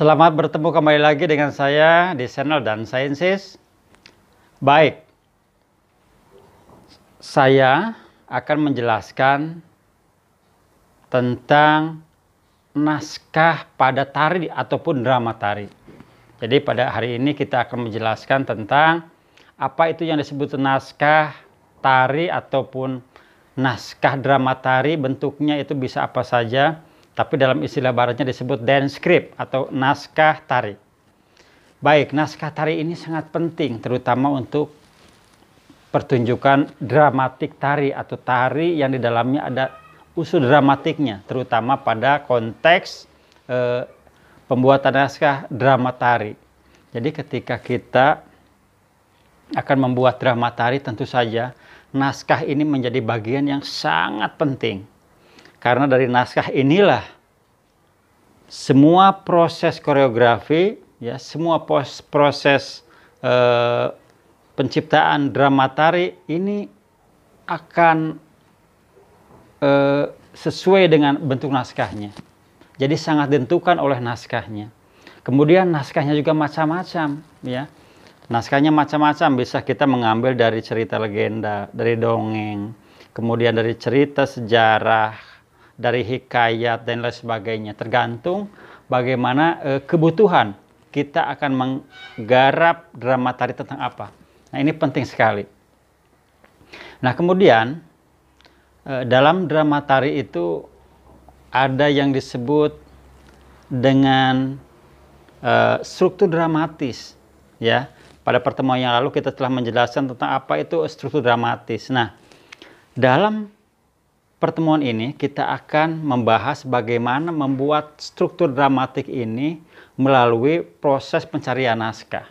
Selamat bertemu kembali lagi dengan saya di channel dan Sciences. Baik, saya akan menjelaskan tentang naskah pada tari ataupun drama tari. Jadi pada hari ini kita akan menjelaskan tentang apa itu yang disebut naskah tari ataupun naskah drama tari bentuknya itu bisa apa saja tapi dalam istilah baratnya disebut dance script atau naskah tari. Baik, naskah tari ini sangat penting terutama untuk pertunjukan dramatik tari atau tari yang di dalamnya ada usul dramatiknya terutama pada konteks eh, pembuatan naskah drama tari. Jadi ketika kita akan membuat drama tari tentu saja naskah ini menjadi bagian yang sangat penting karena dari naskah inilah semua proses koreografi, ya semua proses eh, penciptaan drama tari ini akan eh, sesuai dengan bentuk naskahnya. Jadi sangat ditentukan oleh naskahnya. Kemudian naskahnya juga macam-macam, ya. Naskahnya macam-macam, bisa kita mengambil dari cerita legenda, dari dongeng, kemudian dari cerita sejarah, dari hikayat dan lain sebagainya. Tergantung bagaimana e, kebutuhan kita akan menggarap drama tari tentang apa. Nah, ini penting sekali. Nah, kemudian e, dalam drama tari itu ada yang disebut dengan e, struktur dramatis, ya. Pada pertemuan yang lalu kita telah menjelaskan tentang apa itu struktur dramatis. Nah, dalam pertemuan ini kita akan membahas bagaimana membuat struktur dramatik ini melalui proses pencarian naskah.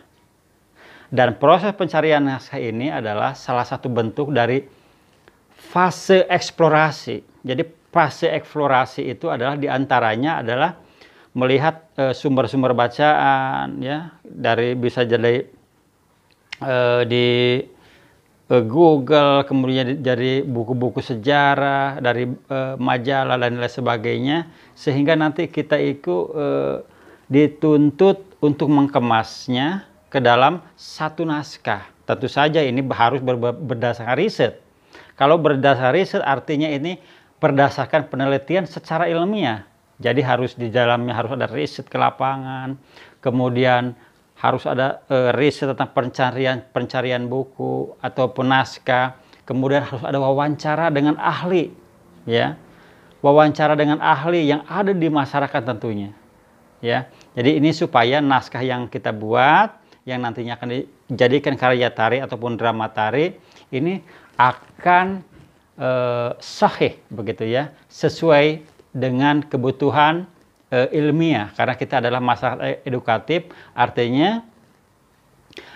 Dan proses pencarian naskah ini adalah salah satu bentuk dari fase eksplorasi. Jadi fase eksplorasi itu adalah diantaranya adalah melihat eh, sumber-sumber bacaan ya dari bisa jadi e, di Eh, Google, kemudian dari buku-buku sejarah, dari uh, majalah dan lain sebagainya, sehingga nanti kita itu uh, dituntut untuk mengemasnya ke dalam satu naskah. Tentu saja ini harus ber berdasarkan riset. Kalau berdasarkan riset artinya ini berdasarkan penelitian secara ilmiah. Jadi harus di dalamnya harus ada riset ke lapangan, kemudian harus ada uh, riset tentang pencarian pencarian buku ataupun naskah kemudian harus ada wawancara dengan ahli ya wawancara dengan ahli yang ada di masyarakat tentunya ya jadi ini supaya naskah yang kita buat yang nantinya akan dijadikan karya tari ataupun drama tari ini akan eh, sahih begitu ya sesuai dengan kebutuhan uh, ilmiah karena kita adalah masyarakat eh, edukatif artinya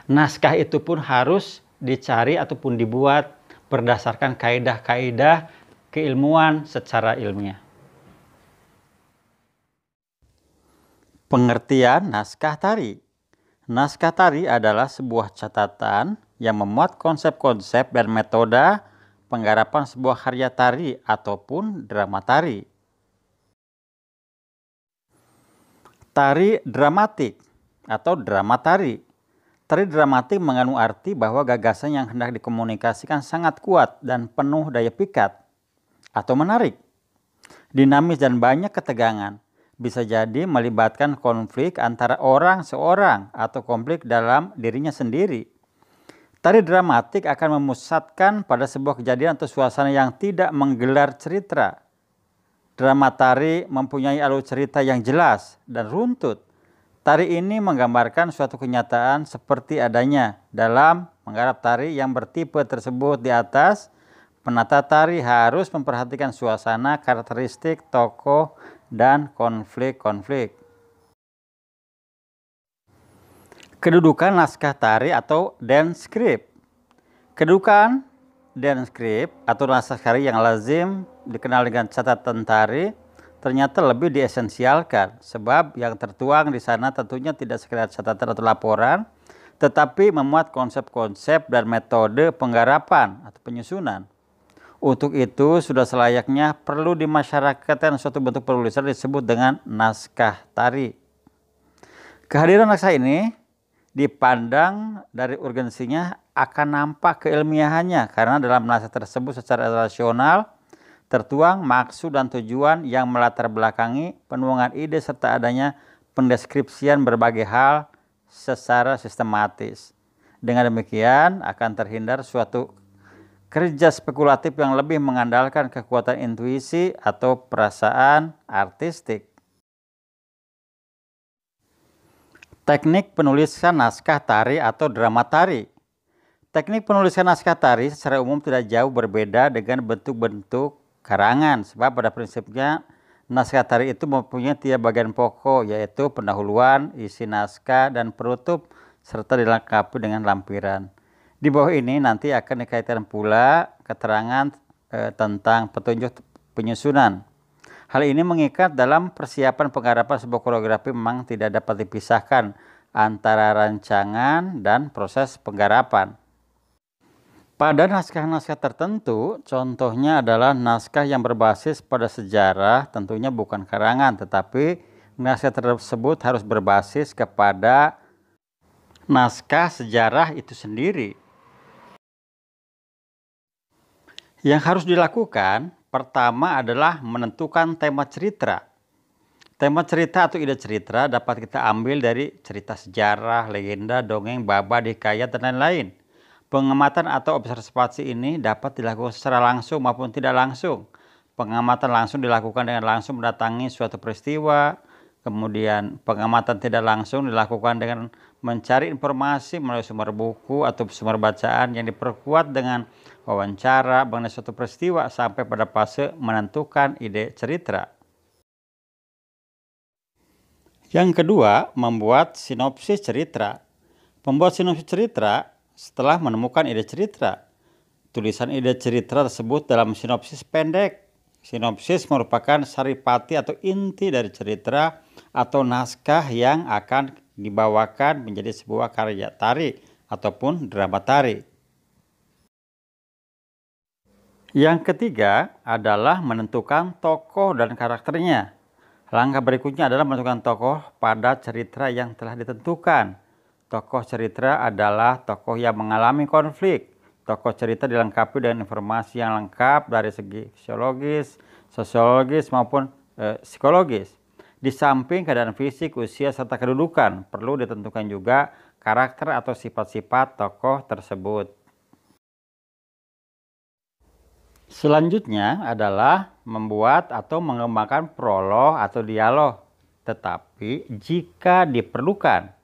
naskah itu pun harus dicari ataupun dibuat berdasarkan kaedah-kaedah keilmuan secara ilmiah. Pengertian naskah tari. Naskah tari adalah sebuah catatan yang memuat konsep-konsep dan metode penggarapan sebuah karya tari ataupun drama tari. Tari dramatik atau drama tari. Tari dramatik mengandung arti bahwa gagasan yang hendak dikomunikasikan sangat kuat dan penuh daya pikat atau menarik. Dinamis dan banyak ketegangan bisa jadi melibatkan konflik antara orang seorang atau konflik dalam dirinya sendiri. Tari dramatik akan memusatkan pada sebuah kejadian atau suasana yang tidak menggelar cerita, Drama tari mempunyai alur cerita yang jelas dan runtut. Tari ini menggambarkan suatu kenyataan seperti adanya dalam menggarap tari yang bertipe tersebut di atas. Penata tari harus memperhatikan suasana, karakteristik, tokoh, dan konflik-konflik. Kedudukan naskah tari atau dance script. Kedudukan dance script atau naskah tari yang lazim dikenal dengan catatan tari ternyata lebih diesensialkan sebab yang tertuang di sana tentunya tidak sekedar catatan atau laporan tetapi memuat konsep-konsep dan metode penggarapan atau penyusunan. Untuk itu sudah selayaknya perlu di masyarakat yang suatu bentuk penulisan disebut dengan naskah tari. Kehadiran naskah ini dipandang dari urgensinya akan nampak keilmiahannya karena dalam naskah tersebut secara rasional tertuang maksud dan tujuan yang melatar belakangi penuangan ide serta adanya pendeskripsian berbagai hal secara sistematis. Dengan demikian akan terhindar suatu kerja spekulatif yang lebih mengandalkan kekuatan intuisi atau perasaan artistik. Teknik penulisan naskah tari atau drama tari. Teknik penulisan naskah tari secara umum tidak jauh berbeda dengan bentuk-bentuk karangan sebab pada prinsipnya naskah tari itu mempunyai tiga bagian pokok yaitu pendahuluan, isi naskah dan penutup serta dilengkapi dengan lampiran. Di bawah ini nanti akan dikaitkan pula keterangan e, tentang petunjuk penyusunan. Hal ini mengikat dalam persiapan penggarapan sebuah koreografi memang tidak dapat dipisahkan antara rancangan dan proses penggarapan. Pada naskah-naskah tertentu, contohnya adalah naskah yang berbasis pada sejarah, tentunya bukan karangan, tetapi naskah tersebut harus berbasis kepada naskah sejarah itu sendiri. Yang harus dilakukan pertama adalah menentukan tema cerita. Tema cerita atau ide cerita dapat kita ambil dari cerita sejarah, legenda, dongeng, baba, hikayat, dan lain-lain Pengamatan atau observasi ini dapat dilakukan secara langsung maupun tidak langsung. Pengamatan langsung dilakukan dengan langsung mendatangi suatu peristiwa, kemudian pengamatan tidak langsung dilakukan dengan mencari informasi melalui sumber buku atau sumber bacaan yang diperkuat dengan wawancara mengenai suatu peristiwa sampai pada fase menentukan ide cerita. Yang kedua, membuat sinopsis cerita. Membuat sinopsis cerita setelah menemukan ide cerita. Tulisan ide cerita tersebut dalam sinopsis pendek. Sinopsis merupakan saripati atau inti dari cerita atau naskah yang akan dibawakan menjadi sebuah karya tari ataupun drama tari. Yang ketiga adalah menentukan tokoh dan karakternya. Langkah berikutnya adalah menentukan tokoh pada cerita yang telah ditentukan. Tokoh cerita adalah tokoh yang mengalami konflik. Tokoh cerita dilengkapi dengan informasi yang lengkap dari segi fisiologis, sosiologis maupun e, psikologis. Di samping keadaan fisik, usia serta kedudukan, perlu ditentukan juga karakter atau sifat-sifat tokoh tersebut. Selanjutnya adalah membuat atau mengembangkan prolog atau dialog, tetapi jika diperlukan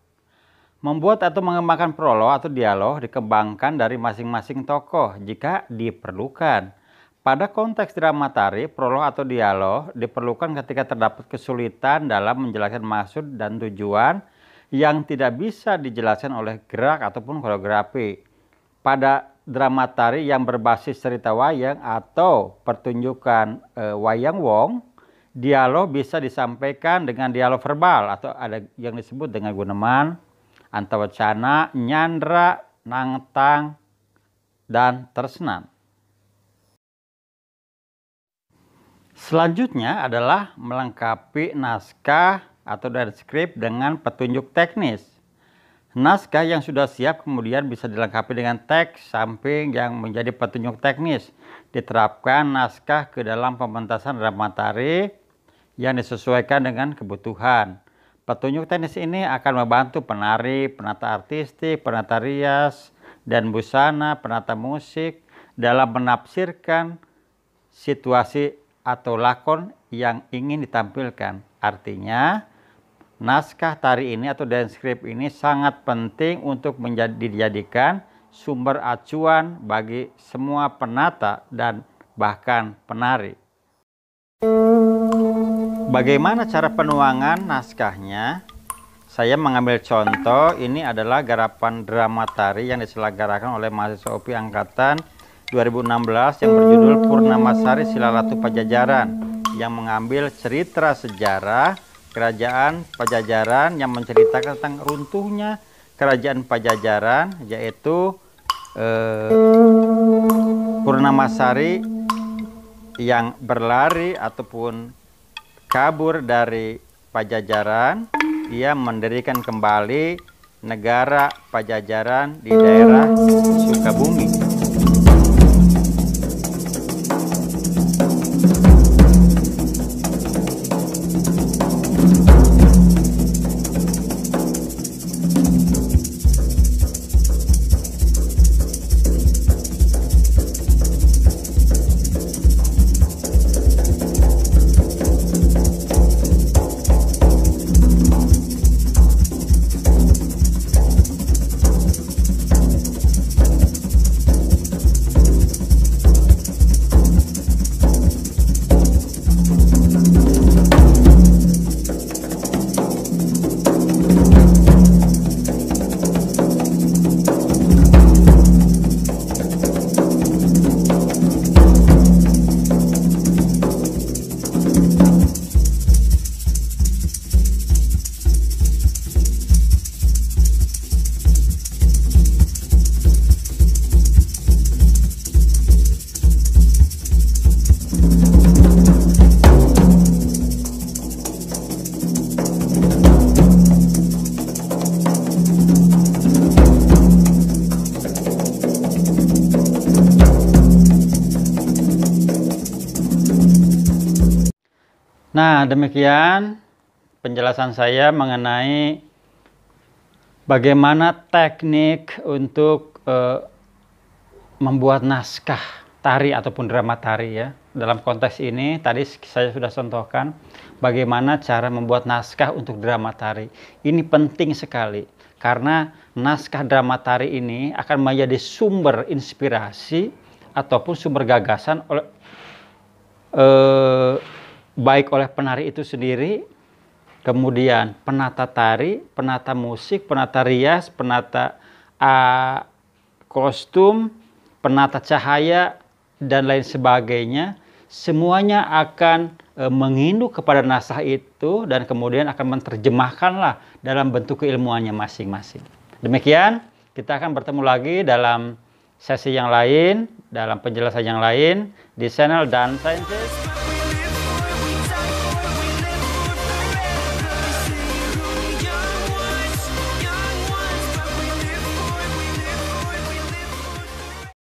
Membuat atau mengembangkan prolog atau dialog dikembangkan dari masing-masing tokoh jika diperlukan. Pada konteks drama tari, prolog atau dialog diperlukan ketika terdapat kesulitan dalam menjelaskan maksud dan tujuan yang tidak bisa dijelaskan oleh gerak ataupun koreografi. Pada drama tari yang berbasis cerita wayang atau pertunjukan e, wayang wong, dialog bisa disampaikan dengan dialog verbal atau ada yang disebut dengan guneman, antawacana, nyandra, nangtang, dan tersenam. Selanjutnya adalah melengkapi naskah atau dari skrip dengan petunjuk teknis. Naskah yang sudah siap kemudian bisa dilengkapi dengan teks samping yang menjadi petunjuk teknis. Diterapkan naskah ke dalam pementasan drama tari yang disesuaikan dengan kebutuhan. Petunjuk tenis ini akan membantu penari, penata artistik, penata rias, dan busana, penata musik dalam menafsirkan situasi atau lakon yang ingin ditampilkan. Artinya, naskah tari ini atau dance script ini sangat penting untuk menjadi, dijadikan sumber acuan bagi semua penata dan bahkan penari. Bagaimana cara penuangan naskahnya? Saya mengambil contoh, ini adalah garapan drama tari yang diselenggarakan oleh mahasiswa OPI Angkatan 2016 yang berjudul Purnamasari Silalatu Pajajaran yang mengambil cerita sejarah kerajaan Pajajaran yang menceritakan tentang runtuhnya kerajaan Pajajaran yaitu eh, Purnamasari yang berlari ataupun kabur dari pajajaran, ia mendirikan kembali negara pajajaran di daerah Sukabumi. Nah, demikian penjelasan saya mengenai bagaimana teknik untuk uh, membuat naskah tari ataupun drama tari ya. Dalam konteks ini tadi saya sudah contohkan bagaimana cara membuat naskah untuk drama tari. Ini penting sekali karena naskah drama tari ini akan menjadi sumber inspirasi ataupun sumber gagasan oleh Uh, baik oleh penari itu sendiri, kemudian penata tari, penata musik, penata rias, penata uh, kostum, penata cahaya, dan lain sebagainya. Semuanya akan uh, eh, mengindu kepada nasah itu dan kemudian akan menerjemahkanlah dalam bentuk keilmuannya masing-masing. Demikian, kita akan bertemu lagi dalam sesi yang lain, dalam penjelasan yang lain di channel Dan Sciences.